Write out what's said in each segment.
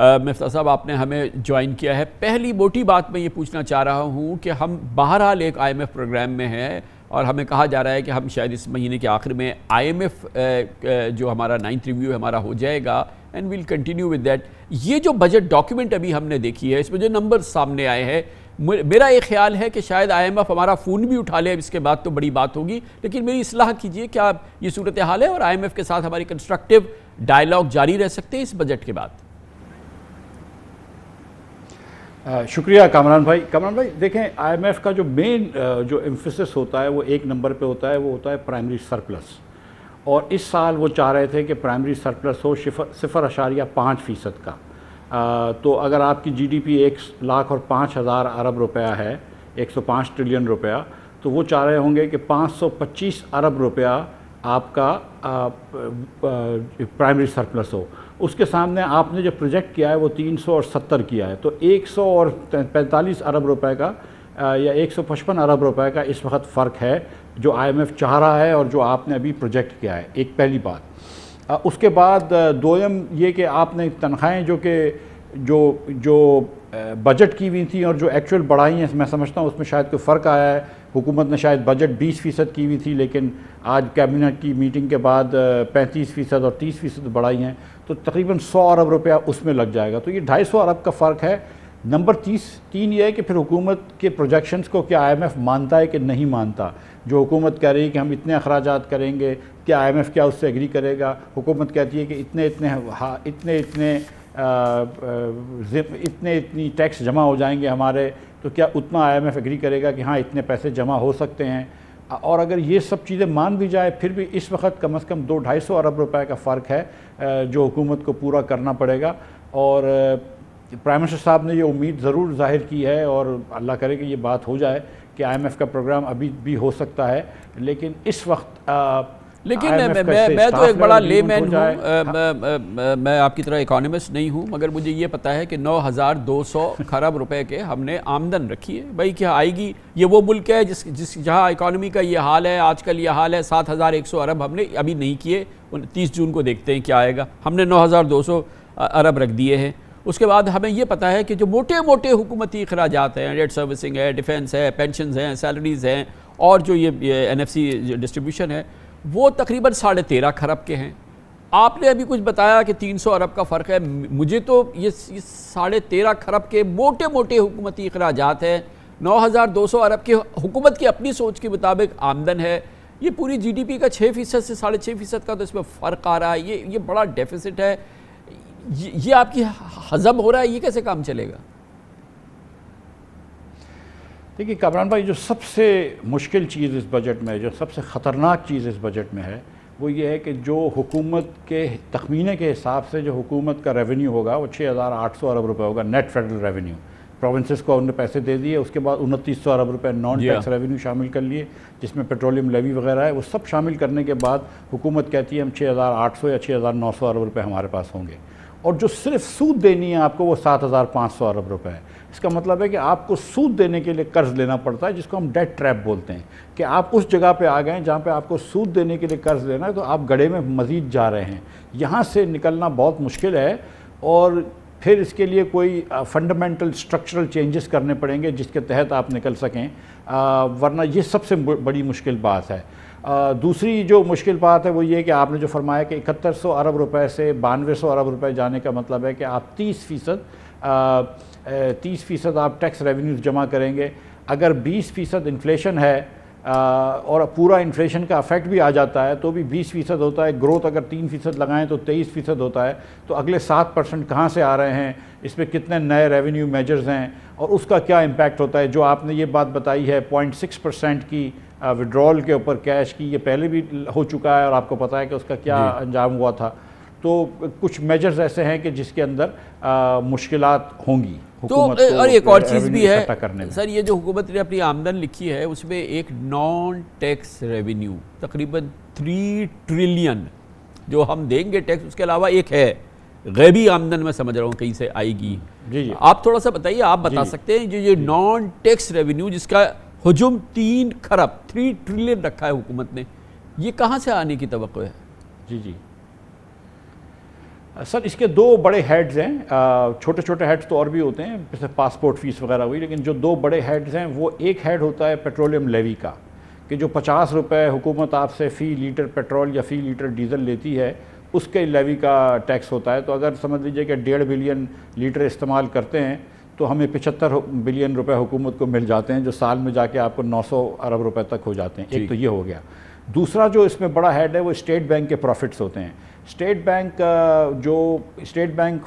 मिफ्ता साहब आपने हमें ज्वाइन किया है पहली मोटी बात मैं ये पूछना चाह रहा हूँ कि हम बहरहाल एक आई प्रोग्राम में हैं और हमें कहा जा रहा है कि हम शायद इस महीने के आखिर में आई जो हमारा नाइन्थ रिव्यू हमारा हो जाएगा and will continue with that ये जो बजट डॉक्यूमेंट अभी हमने देखी है इसमें जो नंबर सामने आए हैं मेरा ये ख्याल है कि शायद आईएमएफ हमारा फ़ोन भी उठा ले अब इसके बाद तो बड़ी बात होगी लेकिन मेरी इसलाह कीजिए क्या ये सूरत हाल है और आईएमएफ के साथ हमारी कंस्ट्रक्टिव डायलॉग जारी रह सकते हैं इस बजट के बाद शुक्रिया कामरान भाई कामरान भाई देखें आईएमएफ का जो मेन जो एम्फोसिस होता है वो एक नंबर पे होता है वो होता है प्राइमरी सरप्लस और इस साल वो चाह रहे थे कि प्राइमरी सरप्लस हो सिफर अशारिया पाँच फ़ीसद का आ, तो अगर आपकी जीडीपी एक लाख और पाँच हज़ार अरब रुपया है एक सौ पाँच ट्रिलियन रुपया तो वो चाह रहे होंगे कि पाँच सौ पच्चीस अरब रुपया आपका प्राइमरी सरप्लस हो उसके सामने आपने जो प्रोजेक्ट किया है वो तीन सौ और सत्तर किया है तो एक सौ और पैंतालीस अरब रुपए का या एक सौ पचपन अरब रुपए का इस वक्त फ़र्क है जो आईएमएफ चाह रहा है और जो आपने अभी प्रोजेक्ट किया है एक पहली बात उसके बाद दोयम ये कि आपने तनख्वाहें जो कि जो जो बजट की हुई थी और जो एक्चुअल बढ़ाई हैं मैं समझता हूँ उसमें शायद कोई फ़र्क आया है हुकूमत ने शायद बजट 20 फ़ीसद की हुई थी लेकिन आज कैबिनेट की मीटिंग के बाद 35 फ़ीसद और 30 फ़ीसद बढ़ाई हैं तो तकरीबन 100 अरब रुपया उसमें लग जाएगा तो ये ढाई सौ अरब का फ़र्क है नंबर तीस तीन ये है कि फिर हुकूमत के प्रोजेक्शंस को क्या आईएमएफ मानता है कि नहीं मानता जो हुकूमत कह रही है कि हम इतने अखराज करेंगे क्या आईएमएफ क्या उससे एग्री करेगा हुकूमत कहती है कि इतने इतने इतने इतने आ, इतने इतनी टैक्स जमा हो जाएंगे हमारे तो क्या उतना आईएमएफ एग्री करेगा कि हाँ इतने पैसे जमा हो सकते हैं और अगर ये सब चीज़ें मान भी जाए फिर भी इस वक्त कम से कम दो ढाई सौ अरब रुपए का फ़र्क है जो हुकूमत को पूरा करना पड़ेगा और प्राइम मिनिस्टर साहब ने ये उम्मीद ज़रूर जाहिर की है और अल्लाह करे कि ये बात हो जाए कि आईएमएफ का प्रोग्राम अभी भी हो सकता है लेकिन इस वक्त लेकिन तो मैं मैं तो एक बड़ा ले मैन हूँ मैं आपकी तरह इकोनॉमिस्ट नहीं हूँ मगर मुझे ये पता है कि 9,200 खरब रुपए के हमने आमदन रखी है भाई क्या आएगी ये वो मुल्क है जिस जिस जहाँ इकानमी का ये हाल है आजकल ये हाल है 7,100 अरब हमने अभी नहीं किए 30 जून को देखते हैं क्या आएगा हमने सौ अरब रख दिए हैं उसके बाद हमें ये पता है कि जो मोटे मोटे हुकूमती अखराज हैं रेड सर्विसिंग है डिफेंस है पेंशन हैं सैलरीज़ हैं और जो ये एन एफ सी डिस्ट्रीब्यूशन है वो तकरीबन साढ़े तेरह खरब के हैं आपने अभी कुछ बताया कि तीन सौ अरब का फ़र्क है मुझे तो ये साढ़े तेरह खरब के मोटे मोटे हुकूमती अखराज हैं नौ हज़ार दो सौ अरब की हुकूमत की अपनी सोच के मुताबिक आमदन है ये पूरी जीडीपी का छः फ़ीसद से साढ़े छः फ़ीसद का तो इसमें फ़र्क आ रहा है ये ये बड़ा डेफिसिट है ये, ये आपकी हजम हो रहा है ये कैसे काम चलेगा देखिए कामरान भाई जो सबसे मुश्किल चीज़ इस बजट में जो सबसे ख़तरनाक चीज़ इस बजट में है वो ये है कि जो हुकूमत के तखमीने के हिसाब से जो हुकूमत का रेवेन्यू होगा वो छः हज़ार आठ सौ अरब रुपये होगा नेट फेडरल रेवेन्यू प्रोविंसेस को उनने पैसे दे दिए उसके बाद उनतीस सौ अरब रुपये नॉन टैक्स रेवेन्यू शामिल कर लिए जिसमें पेट्रोलियम लेवी वगैरह है वो सब शामिल करने के बाद हुकूमत कहती है हम छः हज़ार आठ सौ या छः हज़ार नौ सौ अरब रुपये हमारे पास होंगे और जो सिर्फ सूद देनी है आपको वो सात हज़ार पाँच सौ अरब रुपए है इसका मतलब है कि आपको सूद देने के लिए कर्ज़ लेना पड़ता है जिसको हम डेट ट्रैप बोलते हैं कि आप उस जगह पे आ गए जहाँ पे आपको सूद देने के लिए कर्ज़ लेना है तो आप गड़े में मज़ीद जा रहे हैं यहाँ से निकलना बहुत मुश्किल है और फिर इसके लिए कोई फंडामेंटल स्ट्रक्चरल चेंजेस करने पड़ेंगे जिसके तहत आप निकल सकें वरना ये सबसे बड़ी मुश्किल बात है दूसरी जो मुश्किल बात है वो ये कि आपने जो फरमाया कि इकहत्तर सौ अरब रुपए से बानवे सौ अरब रुपए जाने का मतलब है कि आप तीस फ़ीसद तीस फ़ीसद आप टैक्स रेवेन्यूज जमा करेंगे अगर बीस फ़ीसद इन्फ्लेशन है और पूरा इन्फ्लेशन का अफेक्ट भी आ जाता है तो भी 20 फ़ीसद होता है ग्रोथ अगर 3 फ़ीसद लगाएँ तो 23 फ़ीसद होता है तो अगले 7 परसेंट कहाँ से आ रहे हैं इस पर कितने नए रेवेन्यू मेजर्स हैं और उसका क्या इम्पैक्ट होता है जो आपने ये बात बताई है पॉइंट सिक्स परसेंट की विड्रॉल के ऊपर कैश की ये पहले भी हो चुका है और आपको पता है कि उसका क्या अंजाम हुआ था तो कुछ मेजर्स ऐसे हैं कि जिसके अंदर मुश्किल होंगी तो और एक और चीज़ भी है सर ये जो हुकूमत ने अपनी आमदन लिखी है उसमें एक नॉन टैक्स रेवेन्यू तकरीबन थ्री ट्रिलियन जो हम देंगे टैक्स उसके अलावा एक है गैबी आमदन में समझ रहा हूँ कहीं से आएगी जी जी आप थोड़ा सा बताइए आप बता सकते हैं जो ये नॉन टैक्स रेवेन्यू जिसका हजुम तीन खरब थ्री ट्रिलियन रखा है हुकूमत ने ये कहाँ से आने की तो है जी जी सर uh, इसके दो बड़े हेड्स हैं uh, छोटे छोटे हेड्स तो और भी होते हैं जैसे पासपोर्ट फीस वगैरह हुई लेकिन जो दो बड़े हेड्स हैं वो एक हेड होता है पेट्रोलियम लेवी का कि जो पचास रुपये हुकूमत आपसे फ़ी लीटर पेट्रोल या फ़ी लीटर डीजल लेती है उसके लेवी का टैक्स होता है तो अगर समझ लीजिए कि डेढ़ बिलियन लीटर इस्तेमाल करते हैं तो हमें पिछहत्तर बिलियन रुपये हुकूमत को मिल जाते हैं जो साल में जाके आपको सौ अरब रुपये तक हो जाते हैं एक तो ये हो गया दूसरा जो इसमें बड़ा हेड है वो स्टेट बैंक के प्रॉफिट्स होते हैं स्टेट बैंक जो स्टेट बैंक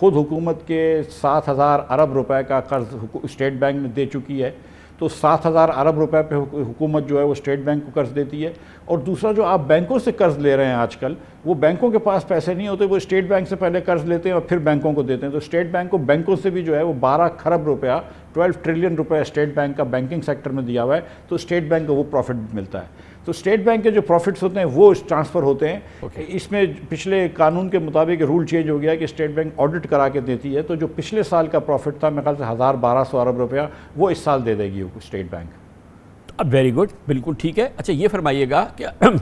खुद हुकूमत के सात हज़ार अरब रुपए का कर्ज स्टेट बैंक ने दे चुकी है तो सात हज़ार अरब रुपए पे हुकूमत जो है वो स्टेट बैंक को कर्ज़ देती है और दूसरा जो आप बैंकों से कर्ज़ ले रहे हैं आजकल वो बैंकों के पास पैसे नहीं होते वो स्टेट बैंक से पहले कर्ज़ लेते हैं और फिर बैंकों को देते हैं तो स्टेट बैंक को बैंकों से भी जो है वो बारह खरब रुपया ट्वेल्व ट्रिलियन रुपया स्टेट बैंक का बैंकिंग सेक्टर में दिया हुआ है तो स्टेट बैंक को वो प्रॉफिट मिलता है तो स्टेट बैंक के जो प्रॉफिट्स होते हैं वो ट्रांसफ़र होते हैं okay. इसमें पिछले कानून के मुताबिक रूल चेंज हो गया कि स्टेट बैंक ऑडिट करा के देती है तो जो पिछले साल का प्रॉफिट था मेरे ख्याल से हज़ार बारह सौ अरब रुपया वो इस साल दे देगी स्टेट बैंक अब वेरी गुड बिल्कुल ठीक है अच्छा ये फरमाइएगा कि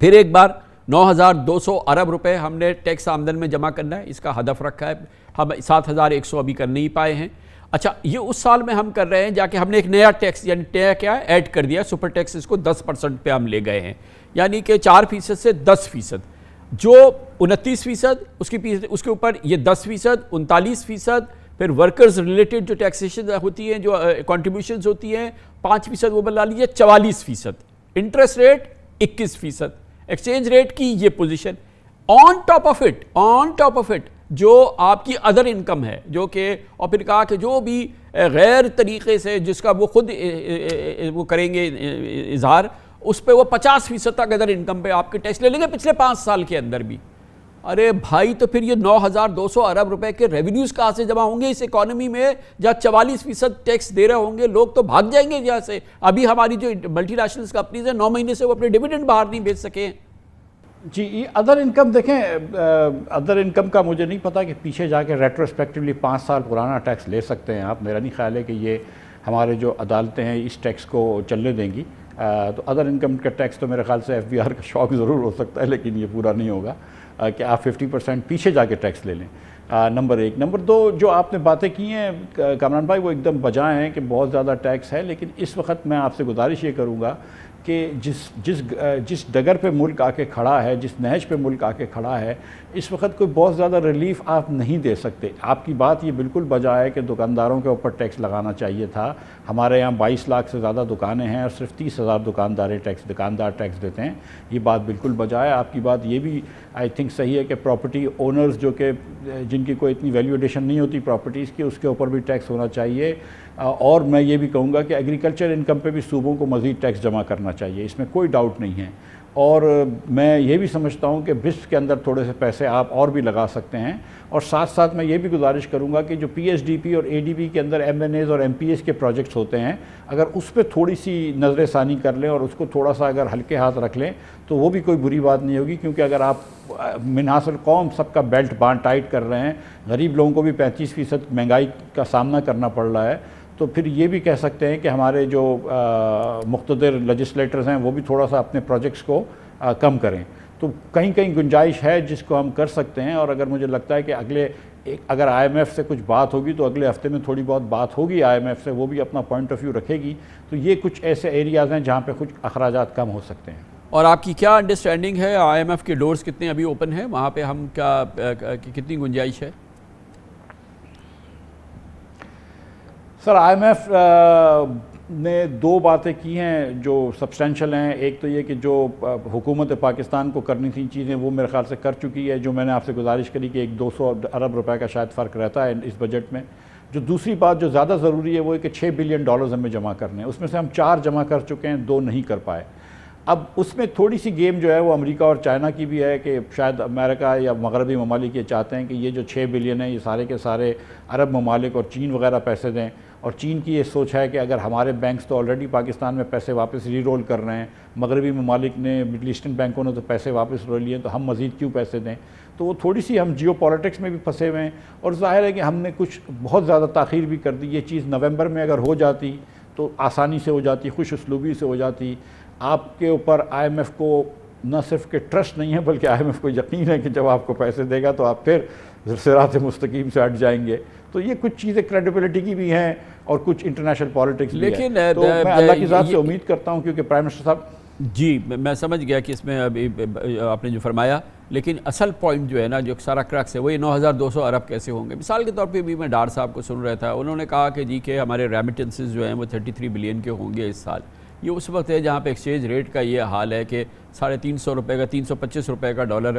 फिर एक बार 9,200 अरब रुपए हमने टैक्स आमदन में जमा करना है इसका हदफ रखा है हम 7,100 अभी कर नहीं पाए हैं अच्छा ये उस साल में हम कर रहे हैं जाके हमने एक नया टैक्स यानी टे क्या ऐड कर दिया सुपर टैक्स इसको 10 परसेंट पर हम ले गए हैं यानी कि चार फीसद से दस फीसद जो उनतीस फीसद उसकी उसके ऊपर ये दस फीसद उनतालीस फीसद फिर वर्कर्स रिलेटेड जो टैक्सेशन होती हैं जो कॉन्ट्रीब्यूशन uh, होती हैं पाँच फीसद वो बना लीजिए चवालीस फीसद इंटरेस्ट रेट इक्कीस फीसद एक्सचेंज रेट की ये position on top of it on top of it जो आपकी अदर इनकम है जो कि और फिर कहा कि जो भी गैर तरीक़े से जिसका वो खुद वो करेंगे इजहार उस पर वो पचास फ़ीसद तक अदर इनकम पे आपके टैक्स ले लेंगे पिछले पाँच साल के अंदर भी अरे भाई तो फिर ये नौ हज़ार दो सौ अरब रुपए के रेवेन्यूज़ कहाँ से जमा होंगे इस इकोनॉमी में जहाँ चवालीस फीसद टैक्स दे रहे होंगे लोग तो भाग जाएंगे यहाँ से अभी हमारी जो मल्टी नेशनल कंपनीज हैं नौ महीने से वो अपने डिविडेंड बाहर नहीं भेज सके हैं जी ये अदर इनकम देखें अदर इनकम का मुझे नहीं पता कि पीछे जाके रेट्रोस्पेक्टिवली पाँच साल पुराना टैक्स ले सकते हैं आप मेरा नहीं ख्याल है कि ये हमारे जो अदालतें हैं इस टैक्स को चलने देंगी आ, तो अदर इनकम का टैक्स तो मेरे ख्याल से एफ का शौक ज़रूर हो सकता है लेकिन ये पूरा नहीं होगा आ, कि आप फिफ्टी परसेंट पीछे जाके टैक्स ले लें नंबर एक नंबर दो जो आपने बातें की हैं कामरान भाई वो एकदम बजाएँ हैं कि बहुत ज़्यादा टैक्स है लेकिन इस वक्त मैं आपसे गुजारिश ये करूँगा कि जिस जिस जिस डगर पे मुल्क आके खड़ा है जिस नहज पे मुल्क आके खड़ा है इस वक्त कोई बहुत ज़्यादा रिलीफ आप नहीं दे सकते आपकी बात ये बिल्कुल बजा है कि दुकानदारों के ऊपर टैक्स लगाना चाहिए था हमारे यहाँ 22 लाख से ज़्यादा दुकानें हैं और सिर्फ तीस हज़ार दुकानदारें टैक्स दुकानदार टैक्स देते हैं ये बात बिल्कुल बजाय आपकी बात ये भी आई थिंक सही है कि प्रॉपर्टी ओनर्स जो कि जिनकी कोई इतनी वैल्यू एडिशन नहीं होती प्रॉपर्टीज़ की उसके ऊपर भी टैक्स होना चाहिए और मैं ये भी कहूँगा कि एग्रीकल्चर इनकम पर भी सूबों को मज़ीद टैक्स जमा करना चाहिए इसमें कोई डाउट नहीं है और मैं ये भी समझता हूँ कि विश्व के अंदर थोड़े से पैसे आप और भी लगा सकते हैं और साथ साथ मैं ये भी गुजारिश करूँगा कि जो पी और ए के अंदर एम और एम के प्रोजेक्ट्स होते हैं अगर उस पर थोड़ी सी नज़र षानी कर लें और उसको थोड़ा सा अगर हल्के हाथ रख लें तो वो भी कोई बुरी बात नहीं होगी क्योंकि अगर आप मिनासर कौम सबका बेल्ट बांध टाइट कर रहे हैं गरीब लोगों को भी पैंतीस फ़ीसद महंगाई का सामना करना पड़ रहा है तो फिर ये भी कह सकते हैं कि हमारे जो मुख्तर लजस्लेटर्स हैं वो भी थोड़ा सा अपने प्रोजेक्ट्स को आ, कम करें तो कहीं कहीं गुंजाइश है जिसको हम कर सकते हैं और अगर मुझे लगता है कि अगले एक अगर आईएमएफ से कुछ बात होगी तो अगले हफ्ते में थोड़ी बहुत बात होगी आईएमएफ से वो भी अपना पॉइंट ऑफ व्यू रखेगी तो ये कुछ ऐसे एरियाज़ हैं जहाँ पे कुछ अखराज कम हो सकते हैं और आपकी क्या अंडरस्टैंडिंग है आईएमएफ के डोर्स कितने अभी ओपन हैं वहाँ पे हम क्या कितनी गुंजाइश है सर आईएमएफ uh, ने दो बातें की हैं जो सब्सटेंशल हैं एक तो ये कि जो हुकूमत पाकिस्तान को करनी थी चीज़ें वो मेरे ख्याल से कर चुकी है जो मैंने आपसे गुजारिश करी कि एक 200 अरब रुपए का शायद फ़र्क रहता है इस बजट में जो दूसरी बात जो ज़्यादा ज़रूरी है वो है कि छः बिलियन डॉलर्स हमें जमा करने हैं उसमें से हम चार जमा कर चुके हैं दो नहीं कर पाए अब उसमें थोड़ी सी गेम जो है वो अमेरिका और चाइना की भी है कि शायद अमेरिका या मगरबी ममालिक ये चाहते हैं कि ये जो छः बिलियन है ये सारे के सारे अरब ममालिक और चीन वगैरह पैसे दें और चीन की ये सोच है कि अगर हमारे बैंक्स तो ऑलरेडी पाकिस्तान में पैसे वापस री रोल कर रहे हैं मगरबी ममालिक ने मिडल ईस्टर्न बैंकों ने तो पैसे वापस रो लिए तो हम मज़ीद क्यों पैसे दें तो वो थोड़ी सी हम जियो पॉलिटिक्स में भी फंसे हुए हैं और जाहिर है कि हमने कुछ बहुत ज़्यादा तखीर भी कर दी ये चीज़ नवंबर में अगर हो जाती तो आसानी से हो जाती खुश उसलूबी से हो जाती आपके ऊपर आईएमएफ को न सिर्फ के ट्रस्ट नहीं है बल्कि आईएमएफ को यकीन है कि जब आपको पैसे देगा तो आप फिर सिरात मुस्तकीम से हट जाएंगे तो ये कुछ चीज़ें क्रेडिबिलिटी की भी हैं और कुछ इंटरनेशनल पॉलिटिक्स लेकिन भी है। तो मैं अल्लाह की ज़ात से उम्मीद करता हूँ क्योंकि प्राइम मिनिस्टर साहब जी मैं समझ गया कि इसमें अभी आपने जो फरमाया लेकिन असल पॉइंट जो है ना जो सारा क्रक्स है वही नौ हज़ार दो सौ अरब कैसे होंगे मिसाल के तौर पे भी मैं डार साहब को सुन रहा था उन्होंने कहा कि जी के हमारे रेमिटेंसेस जो हैं वो थ्री बिलियन के होंगे इस साल ये उस वक्त है जहाँ पे एक्सचेंज रेट का ये हाल है कि साढ़े तीन सौ रुपये का तीन सौ पच्चीस रुपये का डॉलर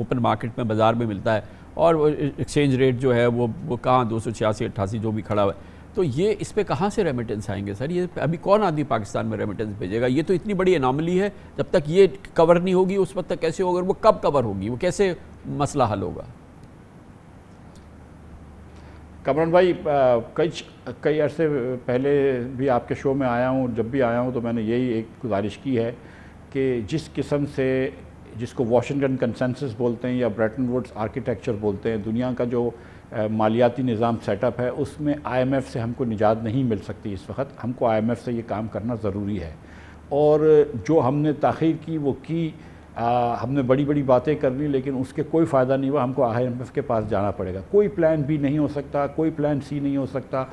ओपन मार्केट में बाज़ार में मिलता है और एक्सचेंज रेट जो है वो वो कहाँ दो सौ छियासी अट्ठासी जो भी खड़ा हुआ है तो ये इस पर कहाँ से रेमिटेंस आएंगे सर ये अभी कौन आदमी पाकिस्तान में रेमिटेंस भेजेगा ये तो इतनी बड़ी अनामली है जब तक ये कवर नहीं होगी उस वक्त तक कैसे होगा वो कब कवर होगी वो कैसे मसला हल होगा कमरन भाई कई कई अरसे पहले भी आपके शो में आया हूँ जब भी आया हूँ तो मैंने यही एक गुजारिश की है कि जिस किस्म से जिसको वाशिंगटन कंसेंसस बोलते हैं या ब्रेटन वुड्स आर्किटेक्चर बोलते हैं दुनिया का जो मालियाती निज़ाम सेटअप है उसमें आईएमएफ से हमको निजात नहीं मिल सकती इस वक्त हमको आईएमएफ से ये काम करना ज़रूरी है और जो हमने तखीर की वो की आ, हमने बड़ी बड़ी बातें कर ली लेकिन उसके कोई फ़ायदा नहीं हुआ हमको आई के पास जाना पड़ेगा कोई प्लान बी नहीं हो सकता कोई प्लान सी नहीं हो सकता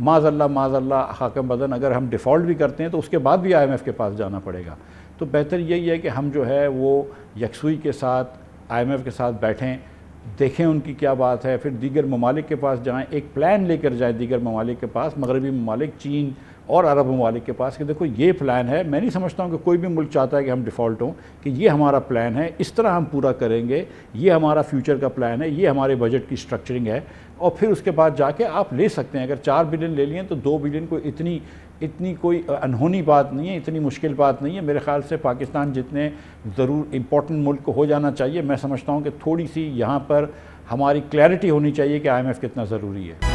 माजल्ला माजल्ला हाकम बदन अगर हम डिफ़ॉल्ट भी करते हैं तो उसके बाद भी आई के पास जाना पड़ेगा तो बेहतर यही है कि हम जो है वो यकसुई के साथ आई के साथ बैठें देखें उनकी क्या बात है फिर दीगर ममालिक के पास जाएँ एक प्लान लेकर जाएँ दीगर ममालिक के पास मगरबी ममालिक चीन और अरब ममालिक के पास कि देखो ये प्लान है मैं नहीं समझता हूँ कि कोई भी मुल्क चाहता है कि हम डिफ़ॉल्ट हों कि ये हमारा प्लान है इस तरह हम पूरा करेंगे ये हमारा फ्यूचर का प्लान है ये हमारे बजट की स्ट्रक्चरिंग है और फिर उसके बाद जाके आप ले सकते हैं अगर चार बिलियन ले लिए तो दो बिलियन को इतनी इतनी कोई अनहोनी बात नहीं है इतनी मुश्किल बात नहीं है मेरे ख्याल से पाकिस्तान जितने ज़रूर इम्पोर्टेंट मुल्क हो जाना चाहिए मैं समझता हूँ कि थोड़ी सी यहाँ पर हमारी क्लैरिटी होनी चाहिए कि एफ कितना ज़रूरी है